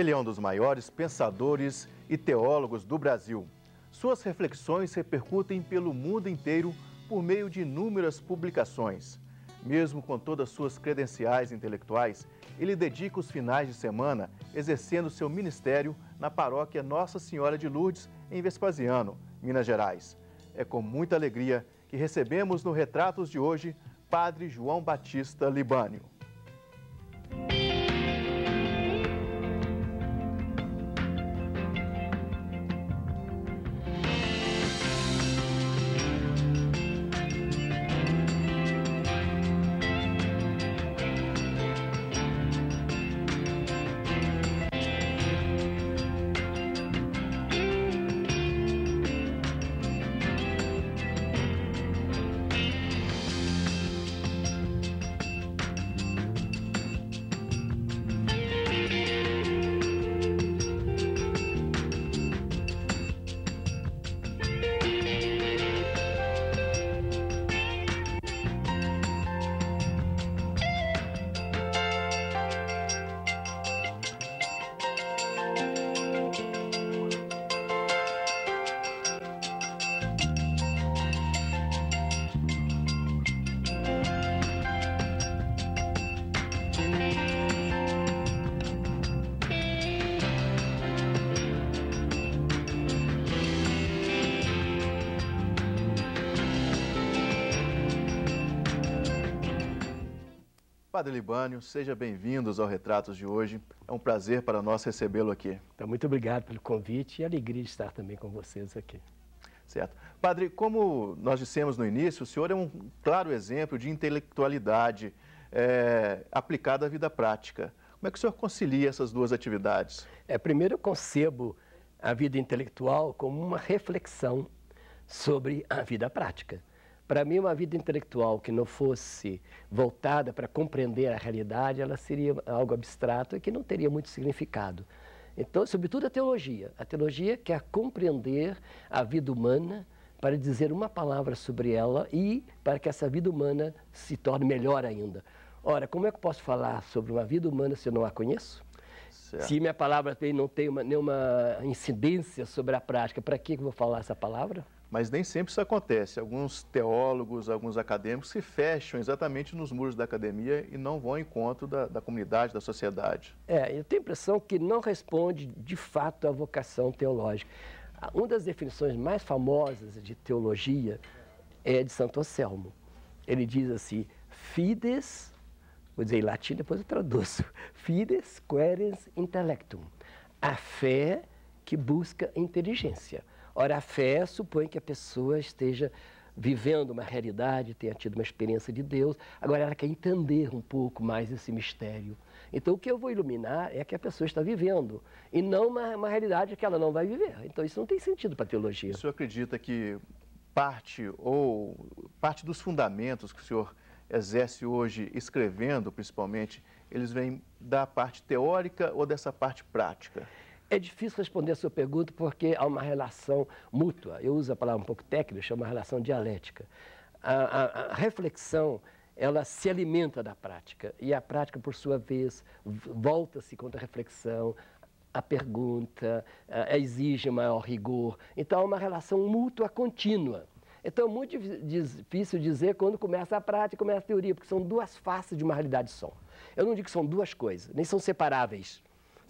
Ele é um dos maiores pensadores e teólogos do Brasil. Suas reflexões repercutem pelo mundo inteiro por meio de inúmeras publicações. Mesmo com todas suas credenciais intelectuais, ele dedica os finais de semana exercendo seu ministério na paróquia Nossa Senhora de Lourdes, em Vespasiano, Minas Gerais. É com muita alegria que recebemos no Retratos de hoje Padre João Batista Libânio. Padre Libânio, seja bem-vindos ao Retratos de hoje. É um prazer para nós recebê-lo aqui. Então, muito obrigado pelo convite e alegria de estar também com vocês aqui. Certo. Padre, como nós dissemos no início, o senhor é um claro exemplo de intelectualidade é, aplicada à vida prática. Como é que o senhor concilia essas duas atividades? É, primeiro, eu concebo a vida intelectual como uma reflexão sobre a vida prática. Para mim, uma vida intelectual que não fosse voltada para compreender a realidade, ela seria algo abstrato e que não teria muito significado. Então, sobretudo a teologia. A teologia quer compreender a vida humana para dizer uma palavra sobre ela e para que essa vida humana se torne melhor ainda. Ora, como é que eu posso falar sobre uma vida humana se eu não a conheço? Certo. Se minha palavra não tem uma, nenhuma incidência sobre a prática, para que eu vou falar essa palavra? Mas nem sempre isso acontece. Alguns teólogos, alguns acadêmicos se fecham exatamente nos muros da academia e não vão em encontro da, da comunidade, da sociedade. É, eu tenho a impressão que não responde de fato à vocação teológica. Ah, uma das definições mais famosas de teologia é de Santo Anselmo. Ele diz assim: fides, vou dizer em latim, depois eu traduzo, fides querens intellectum, a fé que busca inteligência. Ora, a fé supõe que a pessoa esteja vivendo uma realidade, tenha tido uma experiência de Deus. Agora, ela quer entender um pouco mais esse mistério. Então, o que eu vou iluminar é que a pessoa está vivendo e não uma, uma realidade que ela não vai viver. Então, isso não tem sentido para a teologia. O senhor acredita que parte ou parte dos fundamentos que o senhor exerce hoje escrevendo, principalmente, eles vêm da parte teórica ou dessa parte prática? É difícil responder a sua pergunta porque há uma relação mútua. Eu uso a palavra um pouco técnica, chama relação dialética. A, a, a, reflexão, ela se alimenta da prática e a prática, por sua vez, volta-se contra a reflexão, a pergunta, a, exige maior rigor. Então, é uma relação mútua contínua. Então, é muito difícil dizer quando começa a prática e começa a teoria, porque são duas faces de uma realidade só. Eu não digo que são duas coisas, nem são separáveis.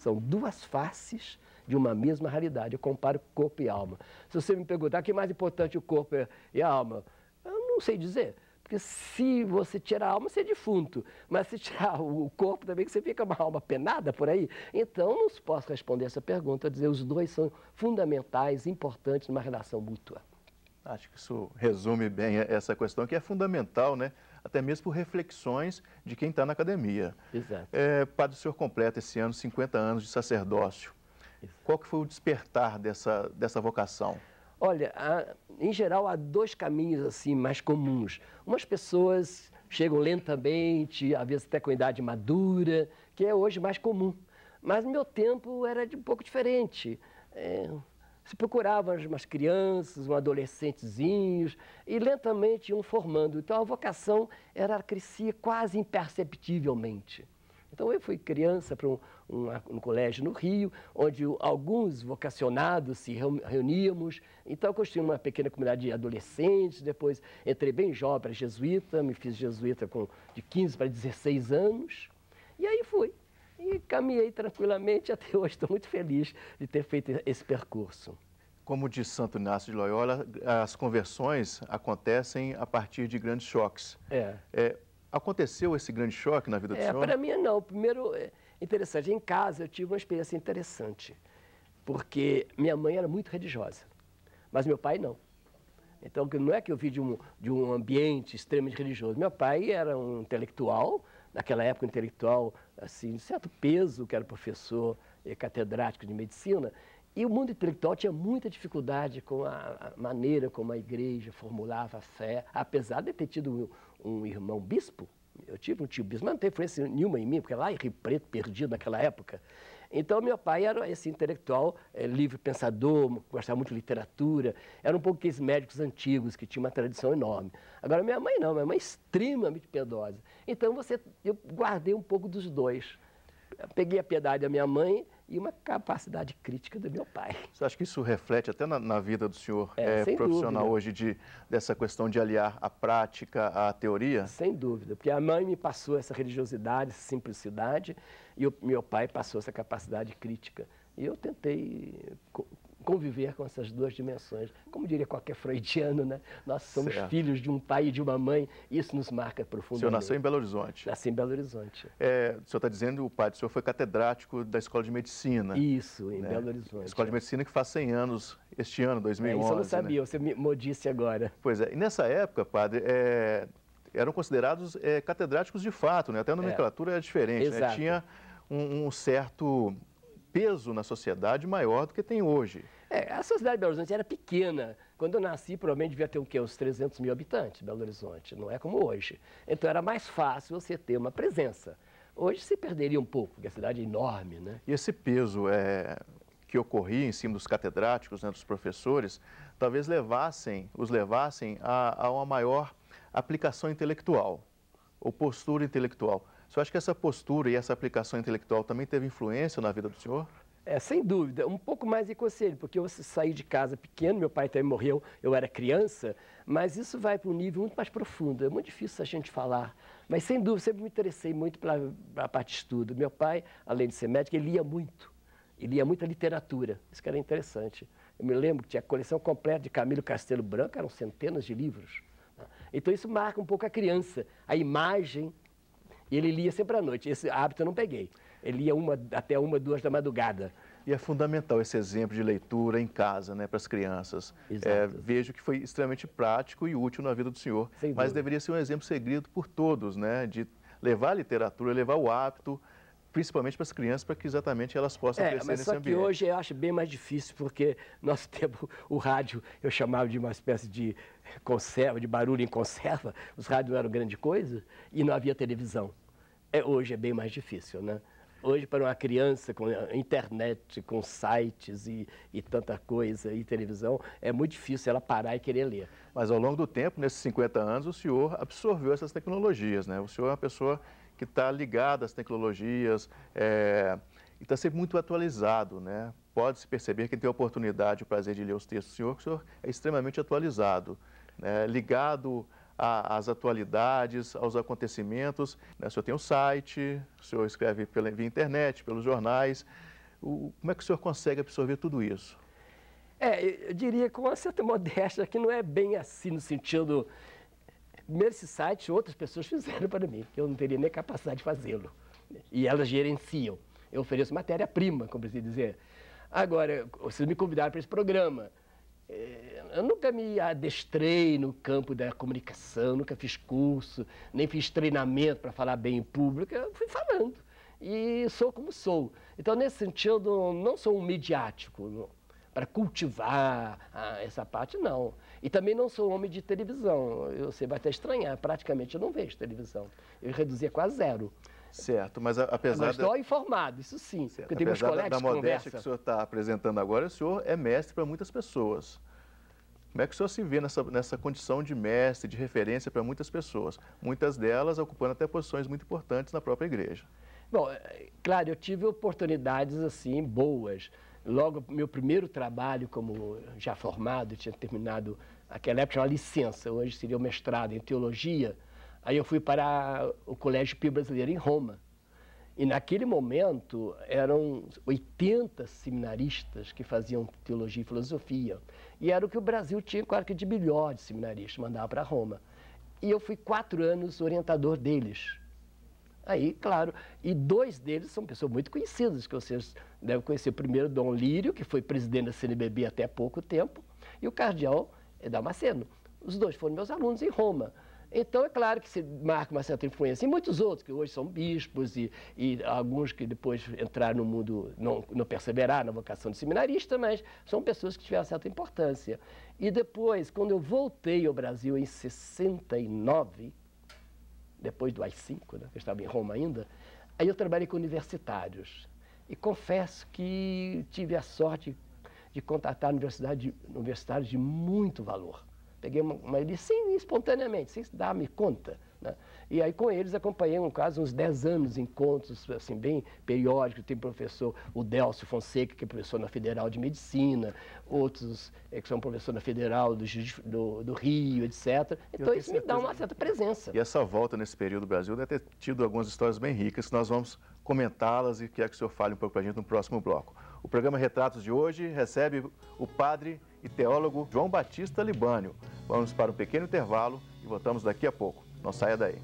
São duas faces de uma mesma realidade. Eu comparo corpo e alma. Se você me perguntar que é mais importante o corpo e a alma, eu não sei dizer. Porque se você tirar a alma, você é defunto. Mas se tirar o corpo também, que você fica uma alma penada por aí. Então, não posso responder essa pergunta, dizer os dois são fundamentais, importantes numa relação mútua. Acho que isso resume bem essa questão, que é fundamental, né? até mesmo por reflexões de quem está na academia. Exato. É, padre, o senhor completa esse ano 50 anos de sacerdócio. Qual que foi o despertar dessa, dessa vocação? Olha, em geral há dois caminhos assim mais comuns. Umas pessoas chegam lentamente, às vezes até com idade madura, que é hoje mais comum. Mas no meu tempo era de um pouco diferente. É, se procuravam umas crianças, um adolescentezinhos, e lentamente iam formando. Então a vocação era, crescia quase imperceptivelmente. Então eu fui criança para um, um, um, colégio no Rio, onde alguns vocacionados se reuníamos. Então eu construí uma pequena comunidade de adolescentes, depois entrei bem jovem para jesuíta, me fiz jesuíta com de 15 para 16 anos. E aí fui. E caminhei tranquilamente até hoje. Estou muito feliz de ter feito esse percurso. Como diz Santo Inácio de Loyola, as conversões acontecem a partir de grandes choques. É. é aconteceu esse grande choque na vida do é, senhor? Para mim, não. Primeiro, é interessante, em casa eu tive uma experiência interessante, porque minha mãe era muito religiosa, mas meu pai não. Então, não é que eu vi de um, de um ambiente extremamente religioso. Meu pai era um intelectual, naquela época intelectual, assim, certo peso, que era professor e eh, catedrático de medicina, e o mundo intelectual tinha muita dificuldade com a maneira como a igreja formulava a fé, apesar de ter tido um, um irmão bispo, eu tive um tio bispo, mas não tem influência nenhuma em mim, porque lá em Rio Preto, perdido naquela época, então, meu pai era esse intelectual, é, livre pensador, gostava muito de literatura, era um pouco aqueles médicos antigos, que tinha uma tradição enorme. Agora, minha mãe não, minha mãe é extremamente piedosa. Então, você, eu guardei um pouco dos dois. peguei a piedade da minha mãe e uma capacidade crítica do meu pai. Você acha que isso reflete até na, na vida do senhor é, é profissional dúvida. hoje de, dessa questão de aliar a prática à teoria? Sem dúvida, porque a mãe me passou essa religiosidade, essa simplicidade, e o meu pai passou essa capacidade crítica. E eu tentei conviver com essas duas dimensões. Como diria qualquer freudiano, né? Nós somos certo. filhos de um pai e de uma mãe, isso nos marca profundamente. O senhor nasceu em Belo Horizonte. Nasci em Belo Horizonte. É, o senhor está dizendo, o pai do senhor foi catedrático da Escola de Medicina. Isso, em né? Belo Horizonte. Escola de Medicina que faz 100 anos este ano, 2011. É, isso eu não né? sabia, né? você me modisse agora. Pois é, e nessa época, padre, é, eram considerados é, catedráticos de fato, né? Até a é. nomenclatura era diferente, né? Exato. Né? Tinha um, um certo peso na sociedade maior do que tem hoje. É, a sociedade de Belo Horizonte era pequena. Quando eu nasci, provavelmente devia ter o quê? Uns 300 mil habitantes, Belo Horizonte. Não é como hoje. Então era mais fácil você ter uma presença. Hoje se perderia um pouco, porque a cidade é enorme, né? E esse peso é, que ocorria em cima dos catedráticos, né, dos professores, talvez levassem, os levassem a, a uma maior aplicação intelectual ou postura intelectual. Você acha que essa postura e essa aplicação intelectual também teve influência na vida do senhor? É, sem dúvida, um pouco mais de conselho, porque eu saí de casa pequeno, meu pai também morreu, eu era criança, mas isso vai para um nível muito mais profundo, é muito difícil a gente falar. Mas sem dúvida, sempre me interessei muito pela, pela parte de estudo. Meu pai, além de ser médico, ele lia muito, ele lia muita literatura, isso que era interessante. Eu me lembro que tinha a coleção completa de Camilo Castelo Branco, eram centenas de livros. Então isso marca um pouco a criança, a imagem. E ele lia sempre à noite. Esse hábito eu não peguei. Ele lia uma, até uma, duas da madrugada. E é fundamental esse exemplo de leitura em casa, né, para as crianças. É, vejo que foi extremamente prático e útil na vida do senhor, mas deveria ser um exemplo segredo por todos, né, de levar a literatura, levar o hábito principalmente para as crianças, para que exatamente elas possam é, crescer mas nesse só ambiente. Que hoje eu acho bem mais difícil, porque nosso tempo, o rádio, eu chamava de uma espécie de conserva, de barulho em conserva, os rádios não eram grande coisa, e não havia televisão. É, hoje é bem mais difícil, né? Hoje, para uma criança com eh, internet, com sites e, e, tanta coisa, e televisão, é muito difícil ela parar e querer ler. Mas ao longo do tempo, nesses 50 anos, o senhor absorveu essas tecnologias, né? O senhor é uma pessoa que está ligado às tecnologias é, e está sempre muito atualizado, né? Pode-se perceber que tem a oportunidade, o prazer de ler os textos do senhor, que o senhor é extremamente atualizado, né? ligado às atualidades, aos acontecimentos. Né? O senhor tem um site, o senhor escreve pela, via internet, pelos jornais. O, como é que o senhor consegue absorver tudo isso? É, eu diria com uma certa modéstia que não é bem assim no sentido site outras pessoas fizeram para mim, que eu não teria nem capacidade de fazê-lo. E elas gerenciam. Eu ofereço matéria-prima, como se dizer. Agora, vocês me convidaram para esse programa. É, eu nunca me adestrei no campo da comunicação, nunca fiz curso, nem fiz treinamento para falar bem em público. Eu fui falando e sou como sou. Então, nesse sentido, não sou um mediático para cultivar ah, essa parte, não. E também não sou homem de televisão. você vai até estranhar, praticamente eu não vejo televisão. Eu reduzia quase zero. Certo, mas apesar... Mas estou da... informado, isso sim. Certo. Porque eu tenho apesar meus colegas da, da que modéstia conversa... que o senhor está apresentando agora, o senhor é mestre para muitas pessoas. Como é que o senhor se vê nessa, nessa condição de mestre, de referência para muitas pessoas? Muitas delas ocupando até posições muito importantes na própria igreja. Bom, é, claro, eu tive oportunidades assim boas. Logo, meu primeiro trabalho, como já formado, tinha terminado aquela época, uma licença, hoje seria o mestrado em teologia. Aí eu fui para o Colégio Pio Brasileiro, em Roma. E naquele momento eram 80 seminaristas que faziam teologia e filosofia. E era o que o Brasil tinha, claro que de melhor de seminaristas, mandava para Roma. E eu fui quatro anos orientador deles. Aí, claro, e dois deles são pessoas muito conhecidas, que vocês devem conhecer. O primeiro, Dom Lírio, que foi presidente da CNBB até pouco tempo, e o cardeal Damasceno. Os dois foram meus alunos em Roma. Então, é claro que se marca uma certa influência. E muitos outros, que hoje são bispos e, e alguns que depois entraram no mundo, não, não na vocação de seminarista, mas são pessoas que tiveram certa importância. E depois, quando eu voltei ao Brasil em 69, depois do AI-5, né, eu estava em Roma ainda, aí eu trabalhei com universitários. E confesso que tive a sorte de contatar universidade, universitários de muito valor. Peguei uma, uma ele sim, espontaneamente, sem dar-me conta né? E aí com eles acompanhei um caso uns 10 anos, encontros assim bem periódicos, tem professor o Delcio Fonseca, que é professor na Federal de Medicina, outros é, que são professor na Federal do, do, do Rio, etc. Então isso me dá uma certa presença. E essa volta nesse período do Brasil deve ter tido algumas histórias bem ricas que nós vamos comentá-las e quer que o senhor fale um pouco para a gente no próximo bloco. O programa Retratos de hoje recebe o padre e teólogo João Batista Libânio. Vamos para um pequeno intervalo e voltamos daqui a pouco. Não saia daí.